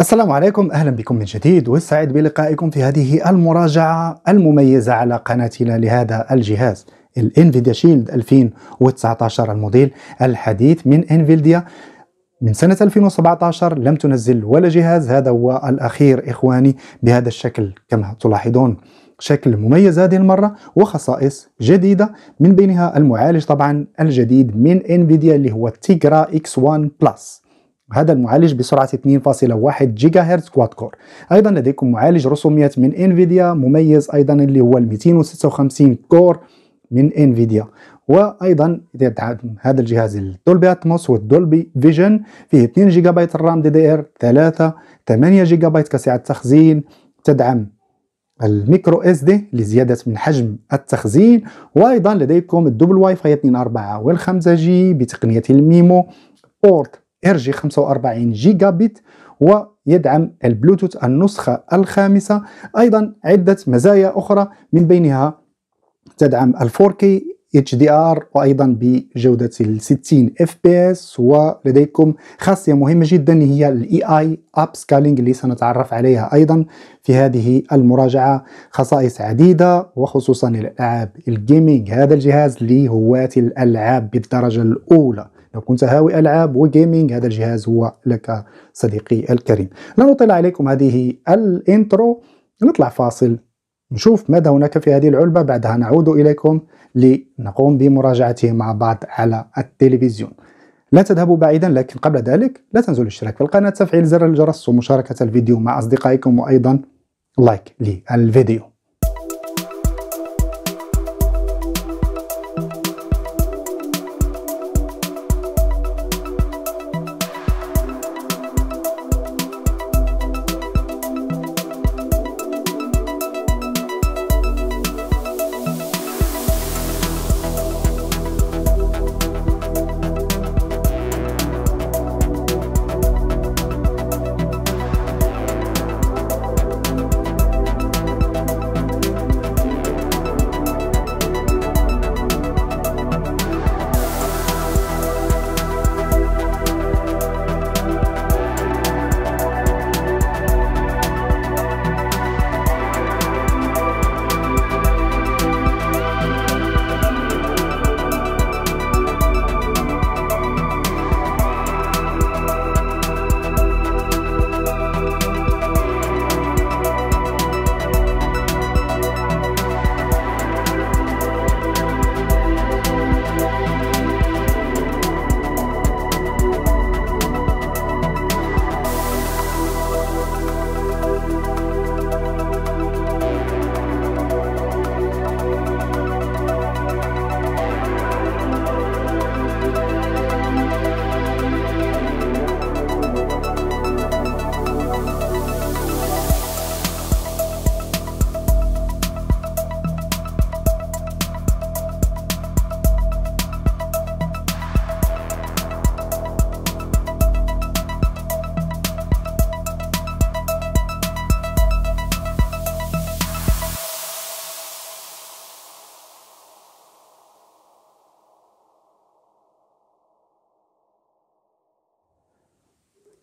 السلام عليكم اهلا بكم من جديد والسعيد بلقائكم في هذه المراجعه المميزه على قناتنا لهذا الجهاز الانفيديا شيلد 2019 الموديل الحديث من انفيديا من سنة 2017 لم تنزل ولا جهاز هذا هو الأخير إخواني بهذا الشكل كما تلاحظون شكل مميز هذه المرة وخصائص جديدة من بينها المعالج طبعا الجديد من انفيديا اللي هو تيجرا اكس 1 بلس هذا المعالج بسرعة 2.1 جيجا هرتز كواد كور أيضا لديكم معالج رسوميات من انفيديا مميز أيضا اللي هو 256 كور من انفيديا وايضا يدعم هذا الجهاز الدولبي اتموس والدولبي فيجن فيه 2 جيجا بايت الرام دي دي ار 3 8 جيجا بايت كسعه تخزين تدعم الميكرو اس دي لزياده من حجم التخزين وايضا لديكم الدبل واي فاي 2 4 وال 5 جي بتقنيه الميمو بورت ار جي 45 جيجا بت ويدعم البلوتوث النسخة الخامسة أيضا عدة مزايا أخرى من بينها تدعم ال 4K HDR وأيضا بجودة ال 60 FPS ولديكم خاصية مهمة جدا هي ال AI Upscaling اللي سنتعرف عليها أيضا في هذه المراجعة خصائص عديدة وخصوصا الألعاب الجيمنج هذا الجهاز لهواة الألعاب بالدرجة الأولى لو كنت هاوي ألعاب وجيمنج هذا الجهاز هو لك صديقي الكريم لن أطيل عليكم هذه الانترو نطلع فاصل نشوف ماذا هناك في هذه العلبة بعدها نعود إليكم لنقوم بمراجعته مع بعض على التلفزيون لا تذهبوا بعيدا لكن قبل ذلك لا تنسوا الاشتراك في القناة تفعيل زر الجرس ومشاركة الفيديو مع أصدقائكم وأيضا لايك للفيديو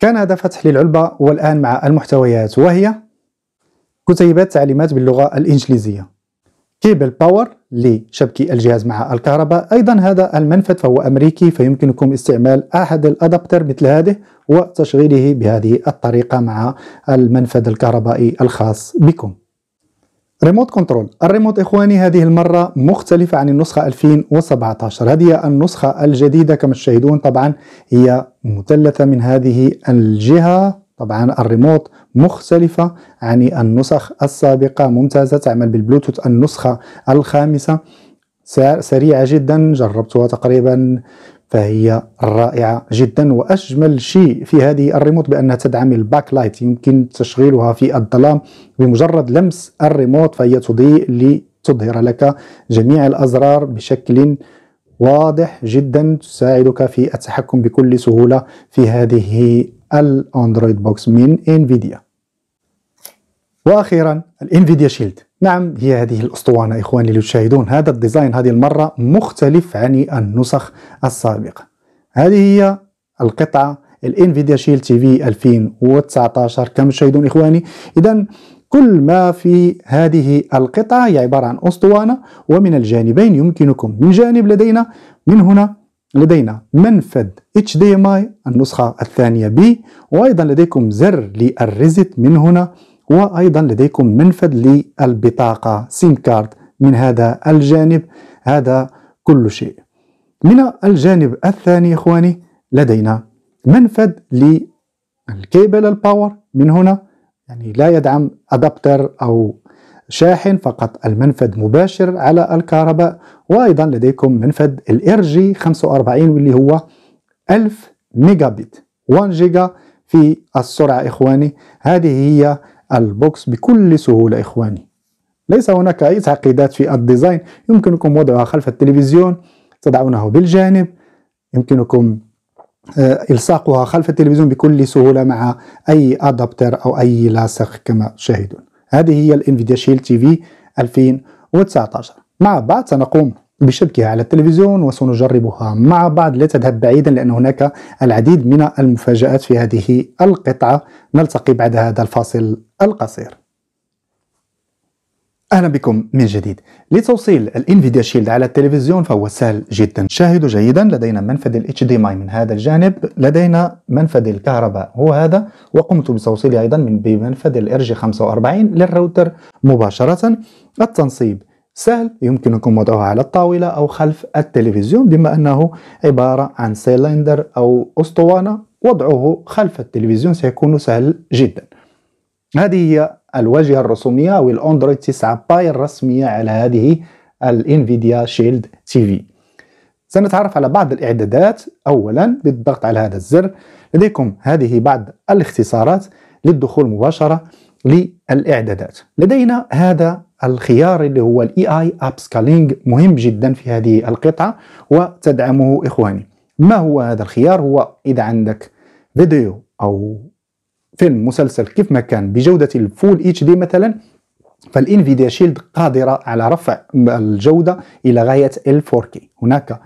كان هذا فتح للعلبة والآن مع المحتويات وهي كتيبات تعليمات باللغة الإنجليزية كيبل باور لشبك الجهاز مع الكهرباء أيضا هذا المنفذ فهو أمريكي فيمكنكم استعمال أحد الأدابتر مثل هذه وتشغيله بهذه الطريقة مع المنفذ الكهربائي الخاص بكم ريموت كنترول الريموت إخواني هذه المرة مختلفة عن النسخة 2017 هذه النسخة الجديدة كما تشاهدون طبعا هي مثلثة من هذه الجهة طبعا الريموت مختلفة عن النسخ السابقة ممتازة تعمل بالبلوتوث النسخة الخامسة سريعة جدا جربتها تقريبا فهي رائعة جدا وأجمل شيء في هذه الريموت بأنها تدعم الباك لايت يمكن تشغيلها في الظلام بمجرد لمس الريموت فهي تضيء لتظهر لك جميع الأزرار بشكل واضح جدا تساعدك في التحكم بكل سهولة في هذه الاندرويد بوكس من انفيديا واخيرا الانفيديا شيلد نعم هي هذه الأسطوانة إخواني اللي تشاهدون هذا الديزاين هذه المرة مختلف عن النسخ السابقة هذه هي القطعة الانفيديا شيل تي في 2019 كما تشاهدون إخواني إذا كل ما في هذه القطعة هي عبارة عن أسطوانة ومن الجانبين يمكنكم من جانب لدينا من هنا لدينا منفذ HDMI النسخة الثانية B وأيضا لديكم زر للريزت من هنا وايضا لديكم منفذ للبطاقه سيم كارد من هذا الجانب هذا كل شيء من الجانب الثاني اخواني لدينا منفذ للكيبل الباور من هنا يعني لا يدعم ادابتر او شاحن فقط المنفذ مباشر على الكهرباء وايضا لديكم منفذ الار جي 45 واللي هو 1000 ميجا بت 1 جيجا في السرعه اخواني هذه هي البوكس بكل سهولة إخواني ليس هناك أي تعقيدات في الديزاين يمكنكم وضعها خلف التلفزيون تضعونه بالجانب يمكنكم آه، إلصاقها خلف التلفزيون بكل سهولة مع أي أدابتر أو أي لاصق كما تشاهدون هذه هي الانفيديا شيل تي في 2019 مع بعض سنقوم بشبكها على التلفزيون وسنجربها مع بعض لا تذهب بعيدا لأن هناك العديد من المفاجآت في هذه القطعة نلتقي بعد هذا الفاصل القصير اهلا بكم من جديد لتوصيل الانفيديا شيلد على التلفزيون فهو سهل جدا شاهدوا جيدا لدينا منفذ ال HDMI من هذا الجانب لدينا منفذ الكهرباء هو هذا وقمت بتوصيله ايضا من بمنفذ ال RJ45 للراوتر مباشرة التنصيب سهل يمكنكم وضعه على الطاولة أو خلف التلفزيون بما أنه عبارة عن سيلندر أو أسطوانة وضعه خلف التلفزيون سيكون سهل جدا هذه هي الواجهة الرسومية أو الأندرويد 9 باي الرسمية على هذه الانفيديا شيلد تي في سنتعرف على بعض الإعدادات أولا بالضغط على هذا الزر لديكم هذه بعض الاختصارات للدخول مباشرة للإعدادات لدينا هذا الخيار اللي هو الاي اي اب سكالينج مهم جدا في هذه القطعه وتدعمه اخواني ما هو هذا الخيار هو اذا عندك فيديو او فيلم مسلسل كيف ما كان بجوده الفول اتش دي مثلا فالانفيديا شيلد قادره على رفع الجوده الى غايه ال 4K هناك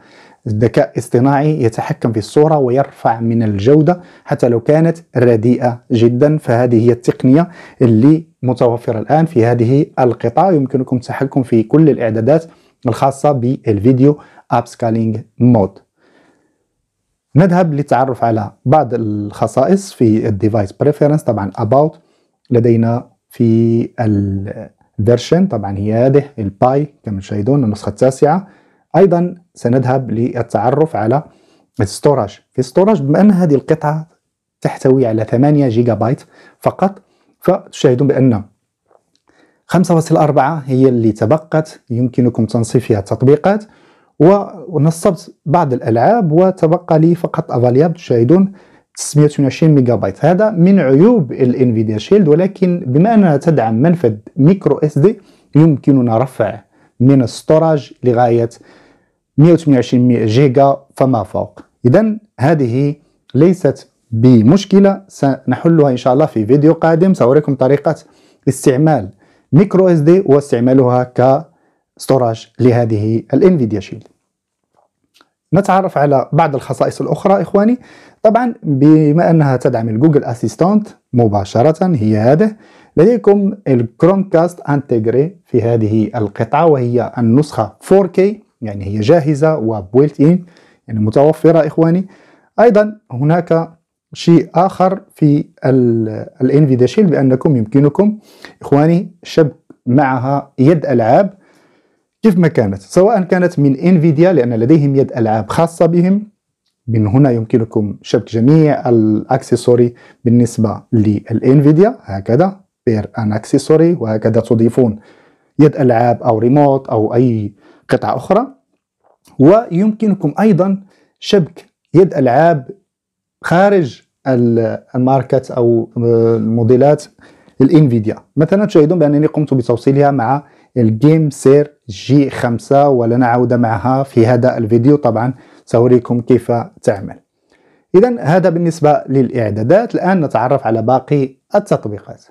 ذكاء اصطناعي يتحكم في الصوره ويرفع من الجوده حتى لو كانت رديئه جدا فهذه هي التقنيه اللي متوفرة الآن في هذه القطع يمكنكم التحكم في كل الإعدادات الخاصة بالفيديو أبسكالينج مود نذهب للتعرف على بعض الخصائص في الديفايس بريفيرنس طبعا اباوت لدينا في الفيرشن طبعا هي هذه الباي كما تشاهدون النسخة التاسعة أيضا سنذهب للتعرف على الستوراج في الستوراج بما أن هذه القطعة تحتوي على 8 جيجا بايت فقط فتشاهدون بأن 5.4 هي اللي تبقت يمكنكم تنصيب فيها التطبيقات ونصبت بعض الألعاب وتبقى لي فقط أفالياب تشاهدون 928 ميجا بايت هذا من عيوب الانفيديا شيلد ولكن بما انها تدعم منفذ ميكرو اس دي يمكننا رفع من الستوراج لغايه 128 جيجا فما فوق اذا هذه ليست بمشكلة سنحلها إن شاء الله في فيديو قادم سأوريكم طريقة استعمال ميكرو اس دي واستعمالها كستوراج لهذه الانفيديا شيل نتعرف على بعض الخصائص الأخرى إخواني طبعا بما أنها تدعم الجوجل أسيستانت مباشرة هي هذه لديكم الكروم كاست انتجري في هذه القطعة وهي النسخة 4K يعني هي جاهزة وبويلت إن يعني متوفرة إخواني أيضا هناك شيء آخر في شيل بأنكم يمكنكم إخواني شبك معها يد ألعاب كيف ما كانت سواء كانت من انفيديا لأن لديهم يد ألعاب خاصة بهم من هنا يمكنكم شبك جميع الاكسسوري بالنسبة للانفيديا هكذا بير ان اكسسوري وهكذا تضيفون يد ألعاب أو ريموت أو أي قطعة أخرى ويمكنكم أيضا شبك يد ألعاب خارج الماركت او الموديلات الانفيديا مثلا تشاهدون بانني قمت بتوصيلها مع الجيم سير جي 5 ولنا عودة معها في هذا الفيديو طبعا سأريكم كيف تعمل إذا هذا بالنسبة للإعدادات الآن نتعرف على باقي التطبيقات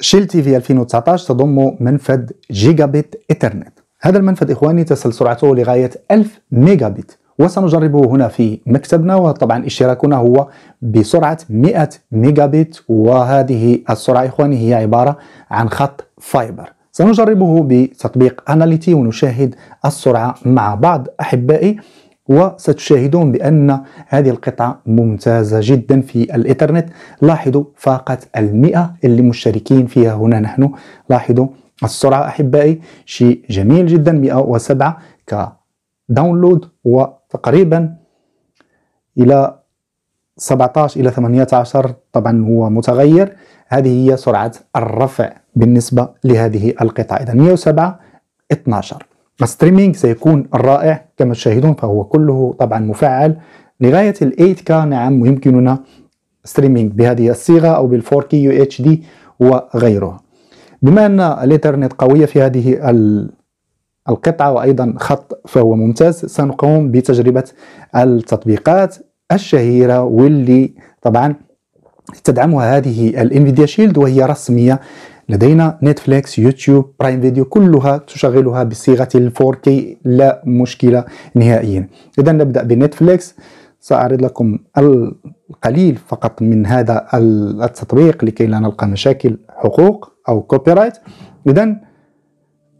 شيل تي في 2019 تضم منفذ جيجابيت إترنت هذا المنفذ إخواني تصل سرعته لغاية 1000 ميجابيت وسنجربه هنا في مكتبنا وطبعا اشتراكنا هو بسرعة 100 ميجا وهذه السرعة إخواني هي عبارة عن خط فايبر سنجربه بتطبيق أناليتي ونشاهد السرعة مع بعض أحبائي وستشاهدون بأن هذه القطعة ممتازة جدا في الإنترنت لاحظوا فاقت المئة اللي مشتركين فيها هنا نحن لاحظوا السرعة أحبائي شيء جميل جدا 107 كداونلود و تقريبا الى 17 الى 18 طبعا هو متغير هذه هي سرعه الرفع بالنسبه لهذه القطعه اذا 107 12 الستريمينج سيكون الرائع كما تشاهدون فهو كله طبعا مفعل لغايه ال 8K نعم يمكننا ستريمينج بهذه الصيغه او بال 4K UHD وغيرها بما ان الانترنت قويه في هذه ال القطعة وأيضا خط فهو ممتاز سنقوم بتجربة التطبيقات الشهيرة واللي طبعا تدعمها هذه الانفيديا شيلد وهي رسمية لدينا نتفليكس يوتيوب برايم فيديو كلها تشغلها بصيغة ال 4K لا مشكلة نهائيا إذا نبدأ بنتفليكس سأعرض لكم القليل فقط من هذا التطبيق لكي لا نلقى مشاكل حقوق أو كوبي رايت إذا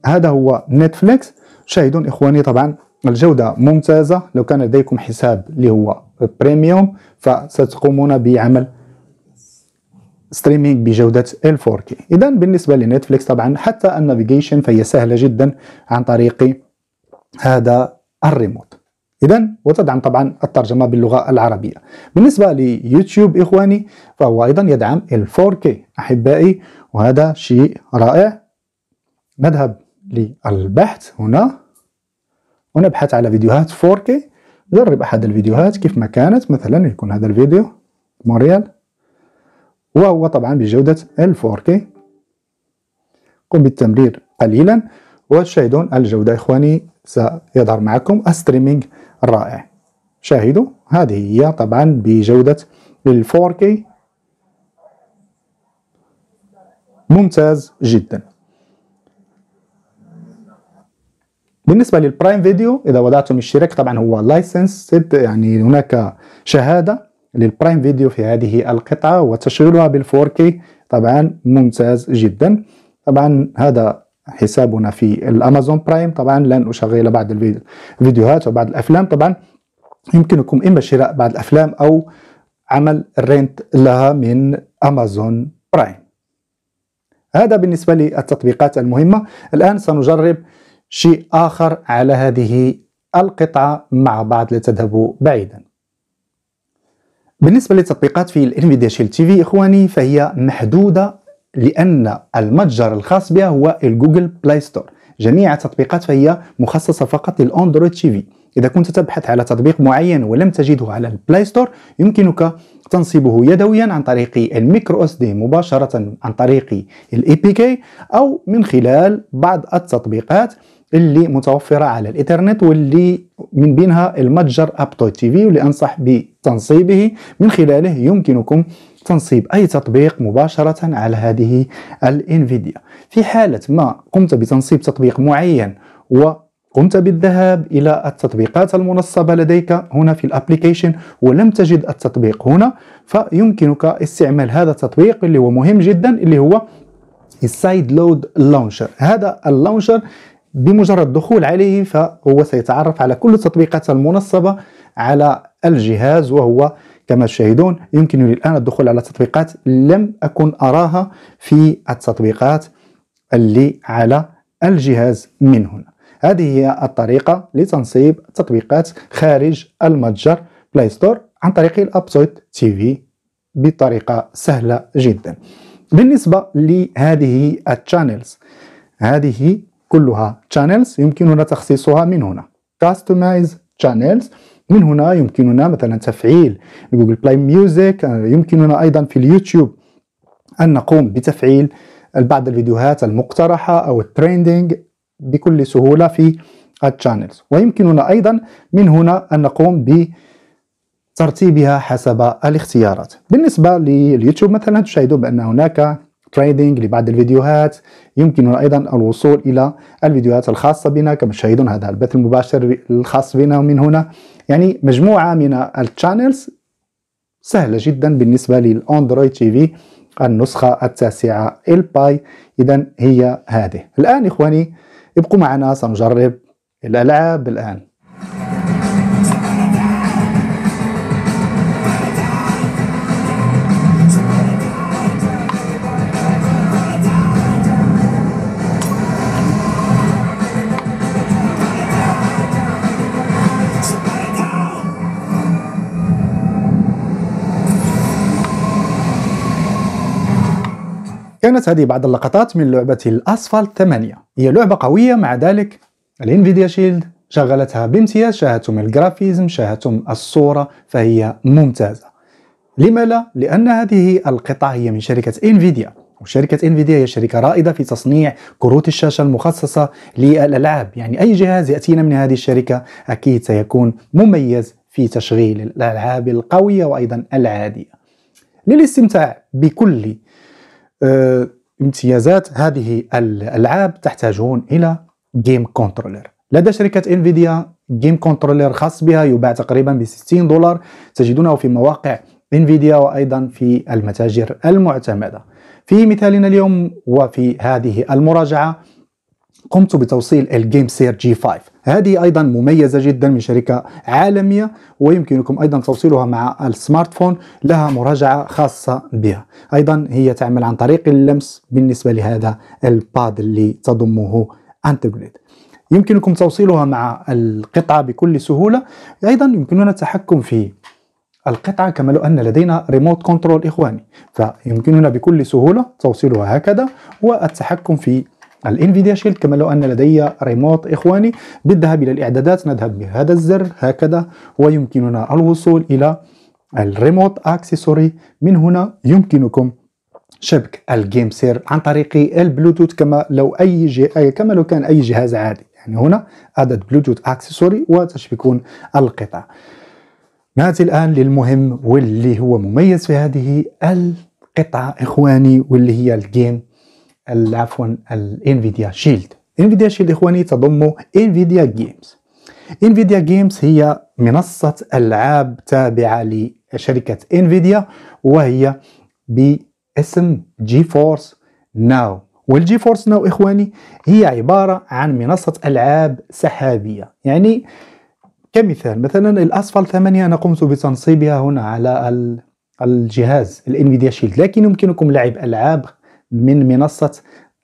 هذا هو نتفليكس شاهدون إخواني طبعا الجودة ممتازة لو كان لديكم حساب اللي هو بريميوم فستقومون بعمل ستريمينج بجودة ال 4K إذا بالنسبة لنتفليكس طبعا حتى النافيجيشن فهي سهلة جدا عن طريق هذا الريموت إذا وتدعم طبعا الترجمة باللغة العربية بالنسبة ليوتيوب إخواني فهو أيضا يدعم ال 4K أحبائي وهذا شيء رائع نذهب للبحث هنا ونبحث على فيديوهات 4K نجرب أحد الفيديوهات كيف ما كانت مثلا يكون هذا الفيديو مونريال وهو طبعا بجودة ال 4K قم بالتمرير قليلا وتشاهدون الجودة إخواني سيظهر معكم الستريمينج الرائع شاهدوا هذه هي طبعا بجودة ال 4K ممتاز جدا بالنسبه للبرايم فيديو اذا وضعتم الشركه طبعا هو لايسنس يعني هناك شهاده للبرايم فيديو في هذه القطعه وتشغيلها بال4K طبعا ممتاز جدا طبعا هذا حسابنا في الامازون برايم طبعا لن اشغل بعض الفيديوهات وبعض الافلام طبعا يمكنكم اما شراء بعض الافلام او عمل رنت لها من امازون برايم هذا بالنسبه للتطبيقات المهمه الان سنجرب شيء آخر على هذه القطعة مع بعض لا تذهبوا بعيدا بالنسبة للتطبيقات في الانفيديا شيل تي في إخواني فهي محدودة لأن المتجر الخاص بها هو الجوجل بلاي ستور جميع التطبيقات فهي مخصصة فقط للأندرويد تي في إذا كنت تبحث على تطبيق معين ولم تجده على البلاي ستور يمكنك تنصيبه يدويا عن طريق الميكرو اس دي مباشرة عن طريق الاي بي كي أو من خلال بعض التطبيقات اللي متوفرة على الإنترنت واللي من بينها المتجر أبتو تي في واللي أنصح بتنصيبه من خلاله يمكنكم تنصيب أي تطبيق مباشرة على هذه الانفيديا في حالة ما قمت بتنصيب تطبيق معين و قمت بالذهاب إلى التطبيقات المنصبة لديك هنا في الابليكيشن ولم تجد التطبيق هنا فيمكنك استعمال هذا التطبيق اللي هو مهم جدا اللي هو السايد لود لونشر هذا اللونشر بمجرد الدخول عليه فهو سيتعرف على كل التطبيقات المنصبة على الجهاز وهو كما تشاهدون يمكنني الآن الدخول على تطبيقات لم أكن أراها في التطبيقات اللي على الجهاز من هنا هذه هي الطريقة لتنصيب تطبيقات خارج المتجر بلاي ستور عن طريق الأبسويت تي في بطريقة سهلة جدا بالنسبة لهذه التشانلز هذه كلها channels يمكننا تخصيصها من هنا customize channels من هنا يمكننا مثلا تفعيل جوجل بلاي ميوزك يمكننا ايضا في اليوتيوب ان نقوم بتفعيل بعض الفيديوهات المقترحه او التريندينج بكل سهوله في الشانلز ويمكننا ايضا من هنا ان نقوم ب ترتيبها حسب الاختيارات بالنسبه لليوتيوب مثلا تشاهدون بان هناك تريدينج لبعض الفيديوهات يمكننا أيضا الوصول إلى الفيديوهات الخاصة بنا كما تشاهدون هذا البث المباشر الخاص بنا من هنا يعني مجموعة من التشانلز سهلة جدا بالنسبة للأندرويد تي في النسخة التاسعة الباي إذا هي هذه الآن إخواني ابقوا معنا سنجرب الألعاب الآن كانت هذه بعض اللقطات من لعبة الأسفلت 8 هي لعبة قوية مع ذلك الانفيديا شيلد شغلتها بامتياز شاهدتم الجرافيزم شاهدتم الصورة فهي ممتازة لما لا؟ لأن هذه القطع هي من شركة انفيديا وشركة انفيديا هي شركة رائدة في تصنيع كروت الشاشة المخصصة للألعاب يعني أي جهاز يأتينا من هذه الشركة أكيد سيكون مميز في تشغيل الألعاب القوية وأيضا العادية للاستمتاع بكل آه، امتيازات هذه الالعاب تحتاجون الى جيم كنترولر لدى شركه انفيديا جيم كنترولر خاص بها يباع تقريبا ب 60 دولار تجدونه في مواقع انفيديا وايضا في المتاجر المعتمده في مثالنا اليوم وفي هذه المراجعه قمت بتوصيل الجيم سير جي 5 هذه ايضا مميزه جدا من شركه عالميه ويمكنكم ايضا توصيلها مع السمارت فون لها مراجعه خاصه بها ايضا هي تعمل عن طريق اللمس بالنسبه لهذا الباد اللي تضمه انتجريد يمكنكم توصيلها مع القطعه بكل سهوله ايضا يمكننا التحكم في القطعة كما لو أن لدينا ريموت كنترول إخواني فيمكننا بكل سهولة توصيلها هكذا والتحكم في الانفيديا شيلد كما لو ان لدي ريموت اخواني بالذهاب الى الاعدادات نذهب بهذا الزر هكذا ويمكننا الوصول الى الريموت اكسسوري من هنا يمكنكم شبك الجيم سير عن طريق البلوتوث كما لو اي جي... كما لو كان اي جهاز عادي يعني هنا عدد بلوتوث اكسسوري وتشبكون القطع ناتي الان للمهم واللي هو مميز في هذه القطعه اخواني واللي هي الجيم عفوا الانفيديا شيلد انفيديا شيلد اخواني تضم انفيديا جيمز انفيديا جيمز هي منصة العاب تابعة لشركة انفيديا وهي باسم جي فورس ناو والجي فورس ناو اخواني هي عبارة عن منصة العاب سحابية يعني كمثال مثلا الاسفل 8 انا قمت بتنصيبها هنا على الجهاز الانفيديا شيلد لكن يمكنكم لعب العاب من منصه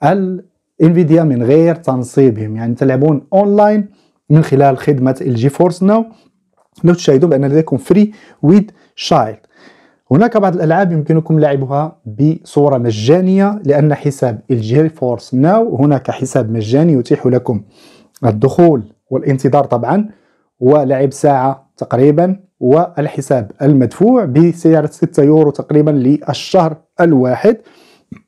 الانفيديا من غير تنصيبهم يعني تلعبون اونلاين من خلال خدمه الجي فورس ناو لو تشاهدون بان لديكم فري ويد شايلد هناك بعض الالعاب يمكنكم لعبها بصوره مجانيه لان حساب الجي فورس ناو هناك حساب مجاني يتيح لكم الدخول والانتظار طبعا ولعب ساعه تقريبا والحساب المدفوع بسعر 6 يورو تقريبا للشهر الواحد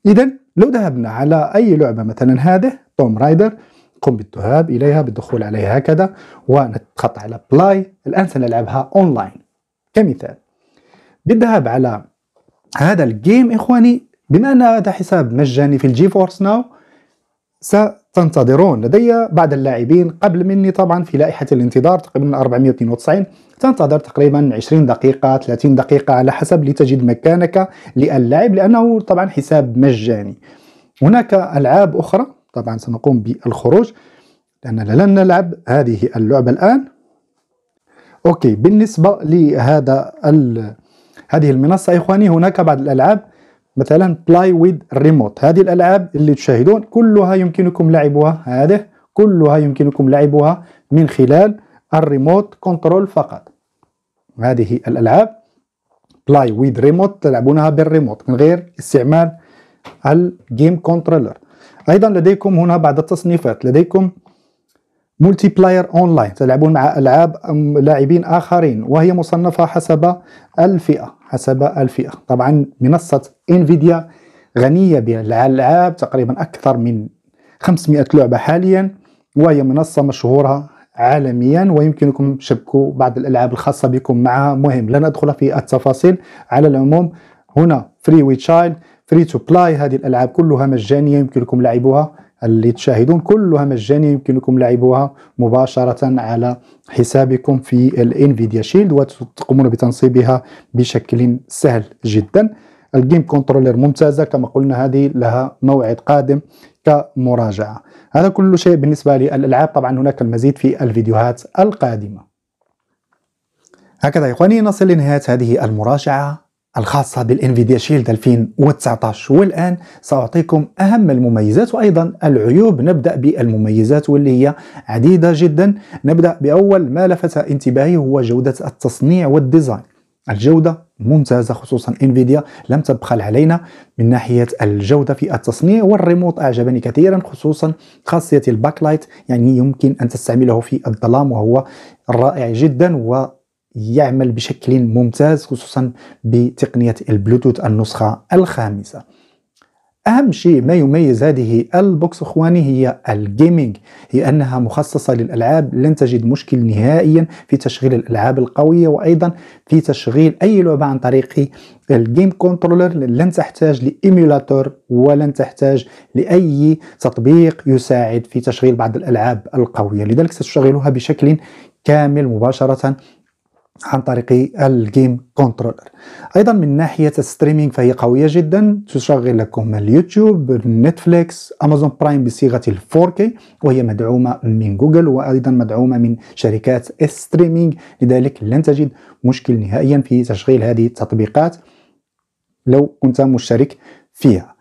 اذا لو ذهبنا على اي لعبه مثلا هذه توم رايدر قم بالذهاب اليها بالدخول عليها هكذا ونضغط على بلاي الان سنلعبها اونلاين كمثال بالذهاب على هذا الجيم اخواني بما ان هذا حساب مجاني في الجي فورس ناو تنتظرون لدي بعض اللاعبين قبل مني طبعا في لائحة الانتظار تقريبا 492 تنتظر تقريبا 20 دقيقة 30 دقيقة على حسب لتجد مكانك للعب لأنه طبعا حساب مجاني هناك ألعاب أخرى طبعا سنقوم بالخروج لأننا لن نلعب هذه اللعبة الآن أوكي بالنسبة لهذا ال... هذه المنصة إخواني هناك بعض الألعاب مثلا بلاي ويد ريموت هذه الالعاب اللي تشاهدون كلها يمكنكم لعبها هذه كلها يمكنكم لعبها من خلال الريموت كنترول فقط هذه الالعاب بلاي ويد ريموت تلعبونها بالريموت من غير استعمال الجيم كنترولر ايضا لديكم هنا بعض التصنيفات لديكم مولتي بلاير اونلاين تلعبون مع العاب لاعبين اخرين وهي مصنفه حسب الفئه حسب الفئه طبعا منصه انفيديا غنيه بالالعاب تقريبا اكثر من 500 لعبه حاليا وهي منصه مشهوره عالميا ويمكنكم شبكوا بعض الالعاب الخاصه بكم معها مهم لن ادخل في التفاصيل على العموم هنا فري وي تشايلد فري تو بلاي هذه الالعاب كلها مجانيه يمكنكم لعبها اللي تشاهدون كلها مجانية يمكنكم لعبها مباشرة على حسابكم في الانفيديا شيلد وتقومون بتنصيبها بشكل سهل جدا الجيم كنترولر ممتازة كما قلنا هذه لها موعد قادم كمراجعة هذا كل شيء بالنسبة للألعاب طبعا هناك المزيد في الفيديوهات القادمة هكذا يا إخواني نصل لنهاية هذه المراجعة الخاصة بالانفيديا شيلد 2019 والآن سأعطيكم أهم المميزات وأيضا العيوب نبدأ بالمميزات واللي هي عديدة جدا نبدأ بأول ما لفت انتباهي هو جودة التصنيع والديزاين الجودة ممتازة خصوصا انفيديا لم تبخل علينا من ناحية الجودة في التصنيع والريموت أعجبني كثيرا خصوصا خاصية الباك لايت يعني يمكن أن تستعمله في الظلام وهو رائع جدا و يعمل بشكل ممتاز خصوصا بتقنية البلوتوث النسخة الخامسة أهم شيء ما يميز هذه البوكس أخواني هي الجيمنج هي أنها مخصصة للألعاب لن تجد مشكل نهائيا في تشغيل الألعاب القوية وأيضا في تشغيل أي لعبة عن طريق الجيم كنترولر لن تحتاج لإيميولاتور ولن تحتاج لأي تطبيق يساعد في تشغيل بعض الألعاب القوية لذلك ستشغلها بشكل كامل مباشرة عن طريق الجيم كنترولر ايضا من ناحيه الستريمينج فهي قويه جدا تشغل لكم اليوتيوب نتفليكس امازون برايم بصيغه ال 4K وهي مدعومه من جوجل وايضا مدعومه من شركات الستريمينج لذلك لن تجد مشكل نهائيا في تشغيل هذه التطبيقات لو كنت مشترك فيها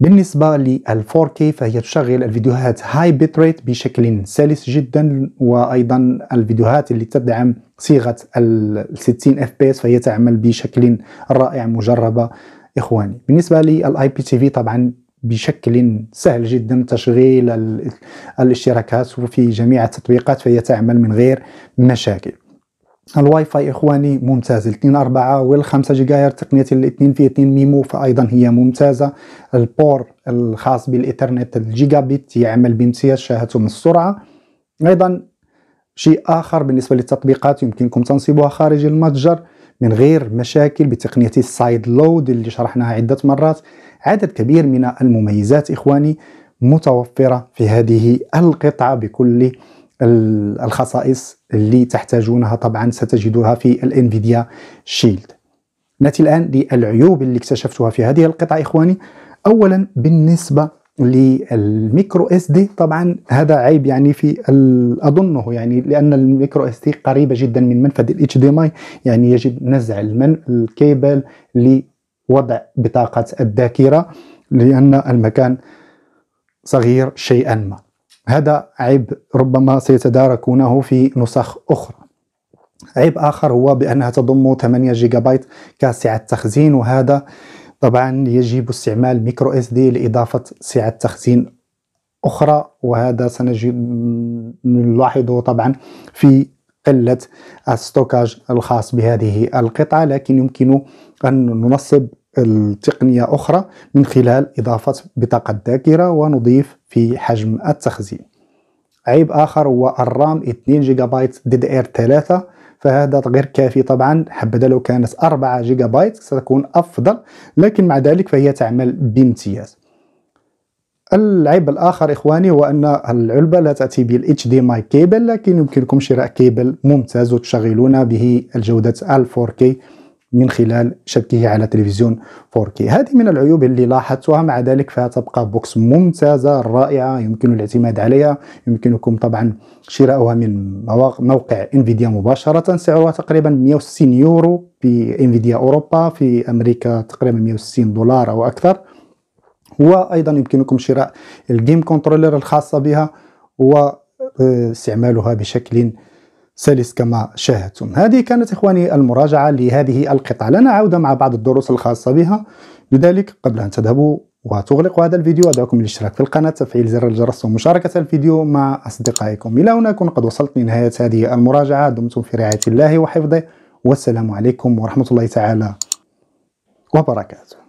بالنسبة لل 4K فهي تشغل الفيديوهات هاي بيت ريت بشكل سلس جدا وأيضا الفيديوهات اللي تدعم صيغة ال 60 FPS فهي تعمل بشكل رائع مجربة إخواني بالنسبة للآي بي تي في طبعا بشكل سهل جدا تشغيل الاشتراكات في جميع التطبيقات فهي تعمل من غير مشاكل الواي فاي اخواني ممتاز الاثنين اربعة والخمسة جيجا جيجاهرت تقنيه الاثنين في اثنين ميمو فايضا هي ممتازه البور الخاص الجيجا الجيجابيت يعمل بامتياز شاهدته من السرعه ايضا شيء اخر بالنسبه للتطبيقات يمكنكم تنصيبها خارج المتجر من غير مشاكل بتقنيه السايد لود اللي شرحناها عده مرات عدد كبير من المميزات اخواني متوفره في هذه القطعه بكل الخصائص اللي تحتاجونها طبعا ستجدوها في الانفيديا شيلد ناتي الآن للعيوب اللي اكتشفتها في هذه القطعة إخواني أولا بالنسبة للميكرو اس دي طبعا هذا عيب يعني في اظنه يعني لان الميكرو اس دي قريبه جدا من منفذ الاتش دي ماي يعني يجب نزع المن الكيبل لوضع بطاقه الذاكره لان المكان صغير شيئا ما هذا عيب ربما سيتداركونه في نسخ أخرى عيب آخر هو بأنها تضم 8 جيجا بايت كسعة تخزين وهذا طبعا يجب استعمال ميكرو اس دي لإضافة سعة تخزين أخرى وهذا سنلاحظه طبعا في قلة الستوكاج الخاص بهذه القطعة لكن يمكن أن ننصب التقنية أخرى من خلال إضافة بطاقة ذاكرة ونضيف في حجم التخزين عيب آخر هو الرام 2 جيجا بايت دي دي 3 فهذا غير كافي طبعا حبذا لو كانت 4 جيجا بايت ستكون أفضل لكن مع ذلك فهي تعمل بامتياز العيب الاخر اخواني هو ان العلبه لا تاتي بال دي ماي كيبل لكن يمكنكم شراء كيبل ممتاز وتشغلون به الجوده 4K من خلال شبكه على تلفزيون 4K هذه من العيوب اللي لاحظتها مع ذلك فتبقى بوكس ممتازة رائعة يمكن الاعتماد عليها يمكنكم طبعا شراؤها من موقع انفيديا مباشرة سعرها تقريبا 160 يورو في انفيديا اوروبا في امريكا تقريبا 160 دولار او اكثر وايضا يمكنكم شراء الجيم كنترولر الخاصة بها واستعمالها آه، بشكل سلس كما شاهدتم هذه كانت إخواني المراجعة لهذه القطعة لنا عودة مع بعض الدروس الخاصة بها لذلك قبل أن تذهبوا وتغلقوا هذا الفيديو أدعوكم الاشتراك في القناة تفعيل زر الجرس ومشاركة الفيديو مع أصدقائكم إلى هنا كن قد وصلت لنهاية هذه المراجعة دمتم في رعاية الله وحفظه والسلام عليكم ورحمة الله تعالى وبركاته